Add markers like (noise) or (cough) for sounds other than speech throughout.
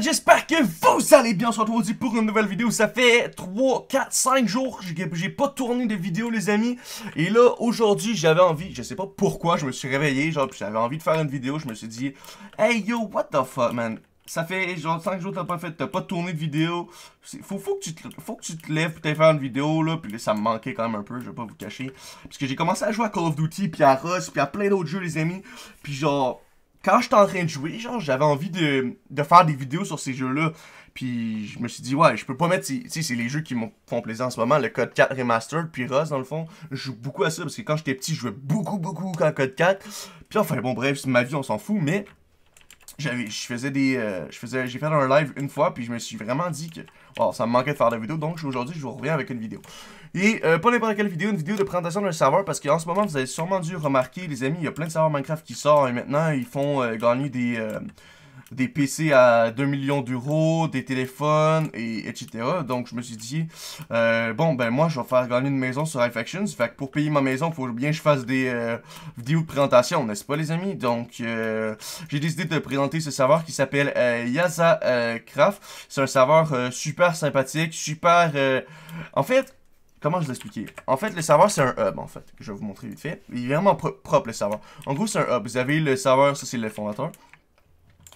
j'espère que vous allez bien, on se retrouve aujourd'hui pour une nouvelle vidéo, ça fait 3, 4, 5 jours, que j'ai pas tourné de vidéo les amis Et là, aujourd'hui, j'avais envie, je sais pas pourquoi, je me suis réveillé, genre j'avais envie de faire une vidéo, je me suis dit Hey yo, what the fuck man, ça fait genre 5 jours t'as pas fait, t'as pas tourné de vidéo. Faut, que tu te, faut que tu te lèves pour faire une vidéo là. Puis là, ça me manquait quand même un peu, je vais pas vous cacher. Parce que j'ai commencé à jouer à Call of Duty, puis à Rust, puis à plein d'autres jeux les amis. Puis genre, quand j'étais en train de jouer, genre, j'avais envie de, de, faire des vidéos sur ces jeux-là. Puis je me suis dit, ouais, je peux pas mettre. Tu sais, c'est les jeux qui me font plaisir en ce moment. Le Code 4 Remastered, puis Ross, dans le fond. Je joue beaucoup à ça parce que quand j'étais petit, je jouais beaucoup, beaucoup à Code 4. Puis enfin, bon, bref, ma vie, on s'en fout. Mais j'avais je faisais des euh, je faisais j'ai fait un live une fois puis je me suis vraiment dit que ça me manquait de faire la vidéo donc aujourd'hui je vous reviens avec une vidéo et euh, pas n'importe quelle vidéo une vidéo de présentation d'un serveur parce qu'en ce moment vous avez sûrement dû remarquer les amis il y a plein de serveurs Minecraft qui sortent et maintenant ils font euh, gagner des des PC à 2 millions d'euros, des téléphones, et etc. Donc je me suis dit, euh, bon ben moi je vais faire gagner une maison sur iFactions, fait que pour payer ma maison, il faut bien que je fasse des euh, vidéos de présentation, n'est-ce pas les amis? Donc euh, j'ai décidé de présenter ce serveur qui s'appelle euh, Yaza euh, Craft. C'est un serveur super sympathique, super... en fait, Comment je l'expliquer? En fait, le serveur, c'est un hub, en fait, que je vais vous montrer vite fait. Il est vraiment propre, le serveur. En gros, c'est un hub. Vous avez le serveur, ça, c'est le fondateur.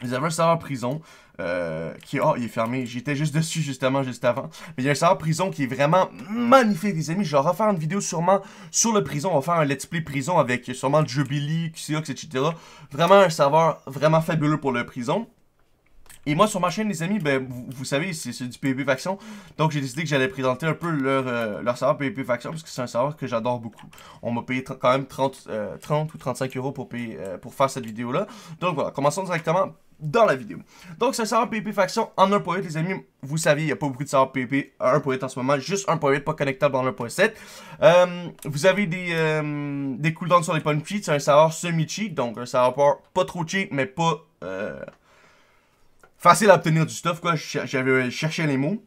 Ils avaient un serveur prison euh, qui oh il est fermé j'étais juste dessus justement juste avant mais il y a un serveur prison qui est vraiment magnifique les amis je vais refaire une vidéo sûrement sur le prison on va faire un let's play prison avec sûrement Jubilee, QCOX etc vraiment un serveur vraiment fabuleux pour le prison et moi, sur ma chaîne, les amis, ben, vous, savez, c'est du PvP Faction. Donc, j'ai décidé que j'allais présenter un peu leur, serveur euh, PvP Faction, parce que c'est un serveur que j'adore beaucoup. On m'a payé quand même 30, 30 euh, ou 35 euros pour, euh, pour faire cette vidéo-là. Donc, voilà, commençons directement dans la vidéo. Donc, c'est un serveur PvP Faction en 1.8, les amis. Vous savez, il n'y a pas beaucoup de serveurs PvP 1.8 en ce moment. Juste 1.8, pas connectable dans 1.7. Euh, vous avez des, des cooldowns sur les punch cheats. C'est un serveur semi-cheat, donc un serveur pas trop cheat, mais pas facile à obtenir du stuff, quoi. J'avais cherché les mots.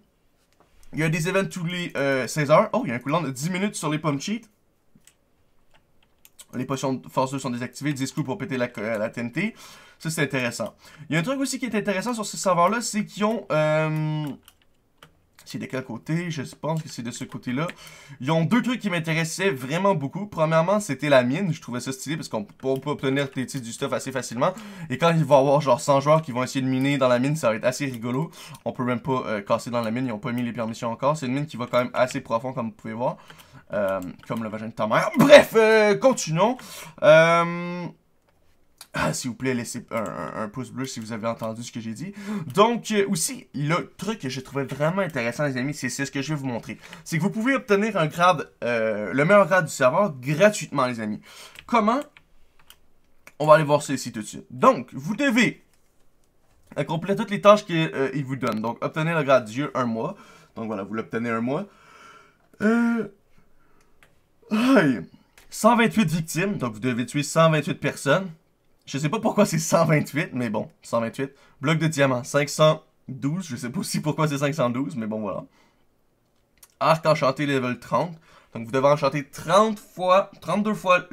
Il y a des events tous les 16 euh, heures. Oh, il y a un coulant de 10 minutes sur les pump cheats. Les potions de force 2 sont désactivées. 10 coups pour péter la, euh, la TNT. Ça, c'est intéressant. Il y a un truc aussi qui est intéressant sur ces serveurs-là, c'est qu'ils ont... Euh, c'est de quel côté? Je pense que c'est de ce côté-là. Ils ont deux trucs qui m'intéressaient vraiment beaucoup. Premièrement, c'était la mine. Je trouvais ça stylé parce qu'on peut, obtenir des titres du stuff assez facilement. Et quand il va y avoir genre 100 joueurs qui vont essayer de miner dans la mine, ça va être assez rigolo. On peut même pas euh, casser dans la mine. Ils ont pas mis les permissions encore. C'est une mine qui va quand même assez profond comme vous pouvez voir. Euh, comme le vagin de ta mère. Bref, euh, continuons. Euh... Ah, s'il vous plaît, laissez un, pouce bleu si vous avez entendu ce que j'ai dit. Donc, euh, aussi, le truc que je trouvais vraiment intéressant, les amis, c'est ce que je vais vous montrer. C'est que vous pouvez obtenir un grade, euh, le meilleur grade du serveur gratuitement, les amis. Comment? On va aller voir ça ici tout de suite. Donc, vous devez accomplir toutes les tâches qu'il euh, vous donne. Donc, obtenir le grade Dieu un mois. Donc, voilà, vous l'obtenez un mois. 128 victimes, donc vous devez tuer 128 personnes. Je sais pas pourquoi c'est 128, mais bon, 128. Bloc de diamant, 512. Je sais pas aussi pourquoi c'est 512, mais bon, voilà. Arc enchanté, level 30. Donc, vous devez enchanter 30 fois, 32 fois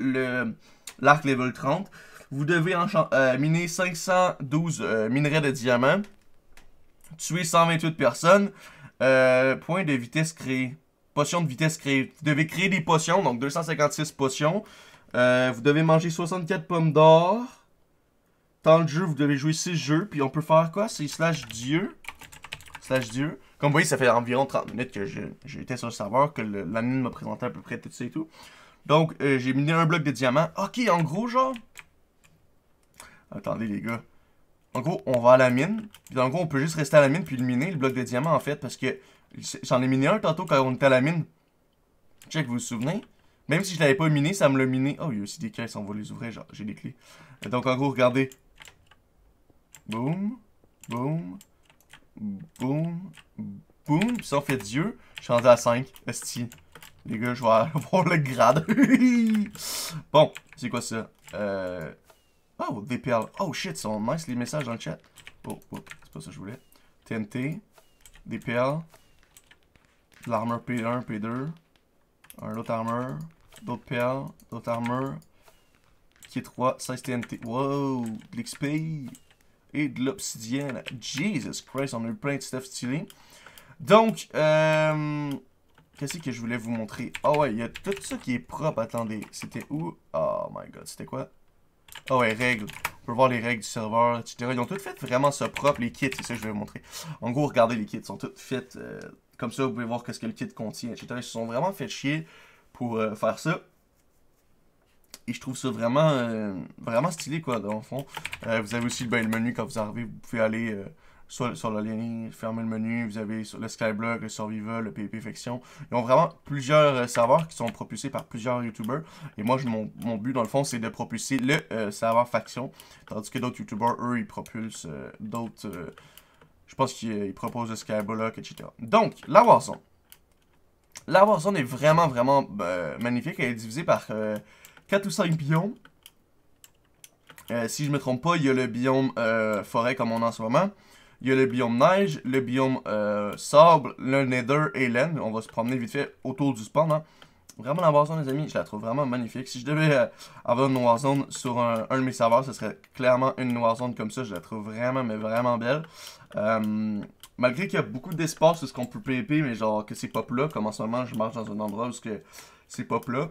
l'arc level 30. Vous devez euh, miner 512 euh, minerais de diamant. Tuer 128 personnes. Euh, point de vitesse créé. Potion de vitesse créée. Vous devez créer des potions, donc 256 potions. vous devez manger 64 pommes d'or. Dans le jeu, vous devez jouer 6 jeux, puis on peut faire quoi? C'est slash dieu, slash dieu. Comme vous voyez, ça fait environ 30 minutes que j'étais sur le serveur, que la mine m'a présenté à peu près tout ça et tout. Donc, euh, j'ai miné un bloc de diamant. Ok, en gros, genre... Attendez, les gars. En gros, on va à la mine. Puis en gros, on peut juste rester à la mine puis le miner, le bloc de diamant, en fait. Parce que j'en ai miné un tantôt quand on était à la mine. Check, vous vous souvenez? Même si je l'avais pas miné, ça me l'a miné. Oh, il y a aussi des caisses, on va les ouvrir, genre, j'ai des clés. Donc, en gros, regardez. Boum, boum, boum, boum. ça, on fait Dieu. Je suis rendu à 5. Esti. Les gars, je vais avoir (laughs) le grade. (laughs) bon, c'est quoi ça? Euh... Oh, des perles. Oh shit, sont nice les messages dans le chat. Oh, oh c'est pas ça que je voulais. TNT, des perles, l'armure P1, P2, un autre armure, d'autres perles, d'autres armures, qui est 3, 16 TNT. Wow, de l'XP et de l'obsidienne. Jesus Christ, on a eu plein de stuff stylé. Donc, euh, qu'est-ce que je voulais vous montrer? oh ouais, il y a tout ça qui est propre. Attendez, c'était où? Oh my god, c'était quoi? oh ouais, règles. On peut voir les règles du serveur, etc. Ils ont toutes fait vraiment ça propre, les kits, c'est ça que je vais vous montrer. En gros, regardez les kits, ils sont toutes faites euh, comme ça, vous pouvez voir qu'est-ce que le kit contient, etc. Ils sont vraiment fait chier pour euh, faire ça et je trouve ça vraiment, euh, vraiment stylé, quoi, dans le fond. Euh, vous avez aussi le menu quand vous arrivez, vous pouvez aller soit euh, sur, sur la ligne, fermer le menu, vous avez le Skyblock, le Survival, le PvP Faction. Ils ont vraiment plusieurs serveurs qui sont propulsés par plusieurs YouTubers. Et moi, je, mon, mon, but, dans le fond, c'est de propulser le serveur Faction, tandis que d'autres YouTubers, eux, ils propulsent d'autres... je pense qu'ils proposent le Skyblock, etc. Donc, la Warzone. La Warzone est vraiment, vraiment magnifique. Elle est divisée par... 4 ou 5 biomes. si je me trompe pas, il y a le biome euh, forêt comme on a en ce moment. Il y a le biome neige, le biome euh, sable, le nether et laine. On va se promener vite fait autour du spawn. Hein. Vraiment la warzone les amis, je la trouve vraiment magnifique. Si je devais euh, avoir une warzone sur un, de mes serveurs, ce serait clairement une warzone comme ça. Je la trouve vraiment mais vraiment belle. malgré qu'il y a beaucoup d'espace où ce qu'on peut pépé, mais genre que c'est pas là, Comme en ce moment je marche dans un endroit où c'est pas plat.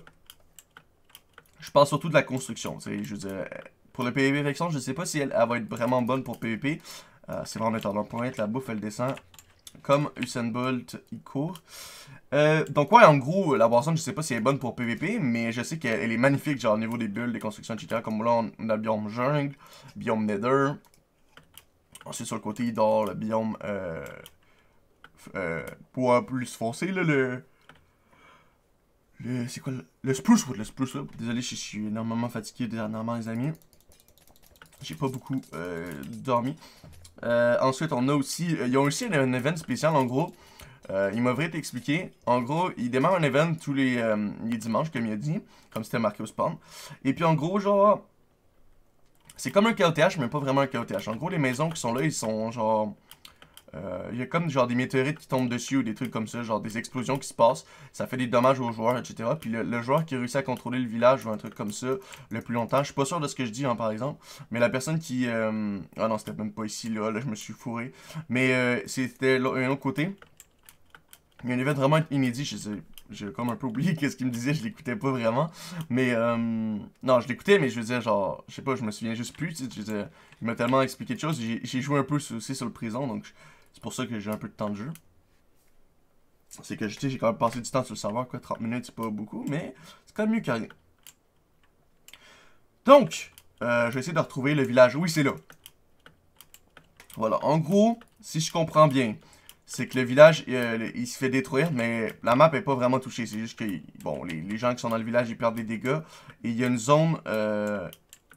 Je parle surtout de la construction. Je veux euh, pour le PvP Rexon je sais pas si elle, va être vraiment bonne pour PvP. Euh, c'est vraiment étonnant. Pour être la bouffe, elle descend. Comme Usain Bolt, il court. Euh, donc ouais, en gros, la boisson je sais pas si elle est bonne pour PvP, mais je sais qu'elle est magnifique, genre au niveau des bulles, des constructions, etc. Comme là, on, a le biome jungle, biome nether. Ensuite, sur le côté, il le biome euh, bois plus foncé, là, le, c'est quoi le, le le Désolé, je, suis énormément fatigué dernièrement, les amis. J'ai pas beaucoup euh, dormi. Euh, ensuite, on a aussi, il euh, ils ont aussi un, event spécial, en gros. il m'a vraiment expliqué. En gros, il démarre un event tous les, les dimanches, comme il a dit, comme c'était marqué au spawn. Et puis, en gros, genre, c'est comme un KOTH, mais pas vraiment un KOTH. En gros, les maisons qui sont là, ils sont genre euh, il y a comme genre des météorites qui tombent dessus ou des trucs comme ça, genre des explosions qui se passent. Ça fait des dommages aux joueurs, etc. Puis le, joueur qui réussit à contrôler le village ou un truc comme ça le plus longtemps. Je suis pas sûr de ce que je dis, hein, par exemple. Mais la personne qui... Euh, ah non, c'était même pas ici, là. Là, je me suis fourré. Mais euh, c'était un autre côté. Il y a un événement vraiment inédit, je j'ai comme un peu oublié (laughs) qu'est-ce qu'il me disait, je l'écoutais pas vraiment. Mais non, je l'écoutais, mais je veux dire, genre, je sais pas, je me souviens juste plus. il m'a tellement expliqué de choses. J'ai joué un peu aussi sur le prison donc c'est pour ça que j'ai un peu de temps de jeu. C'est que, j'ai quand même passé du temps sur le serveur, quoi. 30 minutes, c'est pas beaucoup, mais c'est quand même mieux que rien. Donc, euh, je vais essayer de retrouver le village. Oui, c'est là. Voilà, en gros, si je comprends bien, c'est que le village, euh, il se fait détruire, mais la map est pas vraiment touchée. C'est juste que, bon, les, gens qui sont dans le village, ils perdent des dégâts. Et il y a une zone, euh,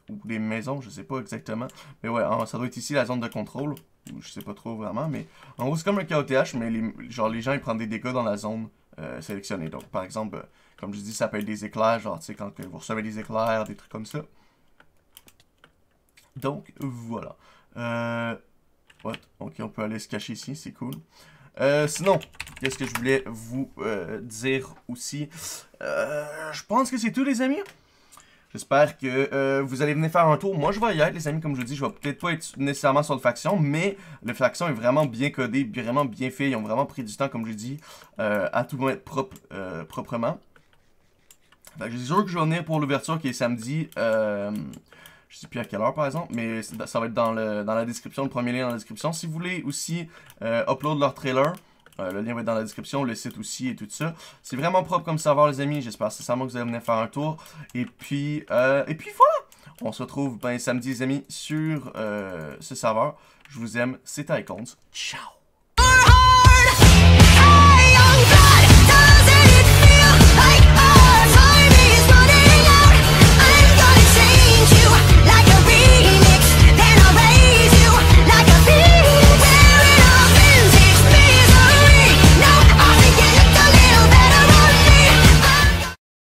ou des maisons, je sais pas exactement. Mais ouais, ça doit être ici, la zone de contrôle je sais pas trop vraiment, mais en gros, c'est comme un KOTH, mais les, genre, les gens, ils prennent des dégâts dans la zone euh, sélectionnée. Donc, par exemple, euh, comme je dis, ça peut être des éclairs, genre, tu sais, quand vous recevez des éclairs, des trucs comme ça. Donc, voilà. Euh, what? Ok, on peut aller se cacher ici, c'est cool. Euh, sinon, qu'est-ce que je voulais vous dire aussi? je pense que c'est tout, les amis. J'espère que euh, vous allez venir faire un tour. Moi, je vais y être, les amis, comme je vous dis. Je vais peut-être pas être nécessairement sur le faction, mais le faction est vraiment bien codé, vraiment bien fait. Ils ont vraiment pris du temps, comme je dis, euh, à tout mettre propre, euh, proprement. je suis sûr que je vais venir pour l'ouverture qui est samedi. je je sais plus à quelle heure, par exemple, mais ça va être dans, le, dans la description, le premier lien dans la description. Si vous voulez aussi upload leur trailer, euh, le lien va être dans la description, le site aussi et tout ça. C'est vraiment propre comme serveur, les amis. J'espère sincèrement que vous allez venir faire un tour. Et puis, euh, et puis voilà! On se retrouve ben, samedi, les amis, sur euh, ce serveur. Je vous aime, c'est Icons. Ciao!